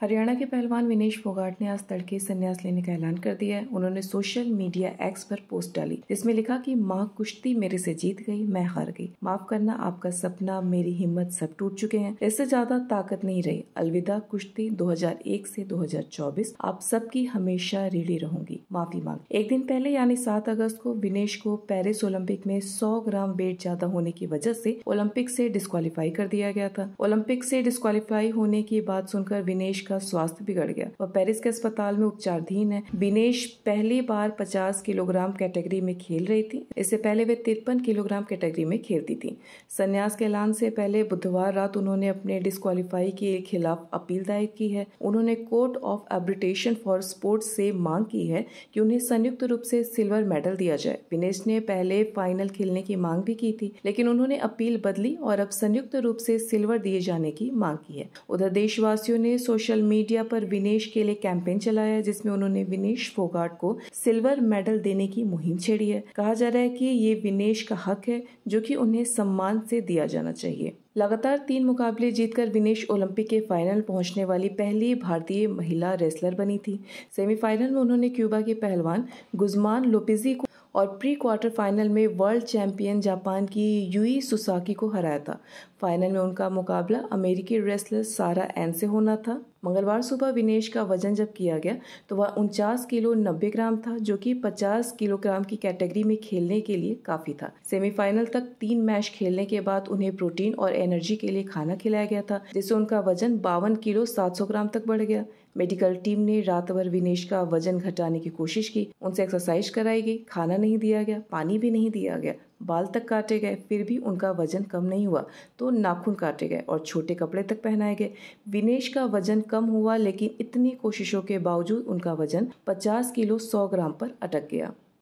हरियाणा के पहलवान विनेश फोगाट ने आज तड़के संन्यास लेने का ऐलान कर दिया है उन्होंने सोशल मीडिया एक्स पर पोस्ट डाली जिसमें लिखा कि माँ कुश्ती मेरे से जीत गई मैं हार गई माफ करना आपका सपना मेरी हिम्मत सब टूट चुके हैं इससे ज्यादा ताकत नहीं रही अलविदा कुश्ती 2001 से 2024 आप सबकी हमेशा रेडी रहूंगी माफी मांग एक दिन पहले यानी सात अगस्त को विनेश को पेरिस ओलंपिक में सौ ग्राम वेट ज्यादा होने की वजह से ओलंपिक से डिस्कालीफाई कर दिया गया था ओलंपिक से डिस्कालीफाई होने की बात सुनकर विनेश का स्वास्थ्य बिगड़ गया वह पेरिस के अस्पताल में उपचारधीन है बिनेश पहली बार पचास किलोग्राम कैटेगरी में खेल रही थी इससे पहले वे तिरपन किलोग्राम कैटेगरी में खेलती थी संन्यास के ऐलान से पहले बुधवार रात उन्होंने अपने डिस्कालीफाई के खिलाफ अपील दायर की है उन्होंने court of arbitration for sports से मांग की है कि उन्हें संयुक्त रूप से सिल्वर मेडल दिया जाए विनेश ने पहले फाइनल खेलने की मांग भी की थी लेकिन उन्होंने अपील बदली और अब संयुक्त रूप से सिल्वर दिए जाने की मांग की है उधर देशवासियों ने सोशल सोशल मीडिया पर विनेश के लिए कैंपेन चलाया जिसमें उन्होंने विनेश फोगाट को सिल्वर मेडल देने की मुहिम छेड़ी है कहा जा रहा है कि ये विनेश का हक है जो कि उन्हें सम्मान से दिया जाना चाहिए लगातार तीन मुकाबले जीतकर विनेश ओलंपिक के फाइनल पहुंचने वाली पहली भारतीय महिला रेसलर बनी थी सेमीफाइनल में उन्होंने क्यूबा के पहलवान गुजमान लोपिजी को और प्री क्वार्टर फाइनल में वर्ल्ड चैंपियन जापान की यूई सुसाकी को हराया था फाइनल में उनका मुकाबला अमेरिकी रेसलर सारा एन से होना था मंगलवार सुबह विनेश का वजन जब किया गया तो वह उनचास किलो नब्बे ग्राम था जो कि 50 किलोग्राम की कैटेगरी में खेलने के लिए काफी था सेमीफाइनल तक तीन मैच खेलने के बाद उन्हें प्रोटीन और एनर्जी के लिए खाना खिलाया गया था जिससे उनका वजन बावन किलो सात सौ ग्राम तक बढ़ गया मेडिकल टीम ने रात भर विनेश का वजन घटाने की कोशिश की उनसे एक्सरसाइज कराई गई खाना नहीं दिया गया पानी भी नहीं दिया गया बाल तक काटे गए फिर भी उनका वजन कम नहीं हुआ तो नाखून काटे गए और छोटे कपड़े तक पहनाए गए विनेश का वजन कम हुआ लेकिन इतनी कोशिशों के बावजूद उनका वजन 50 किलो 100 ग्राम पर अटक गया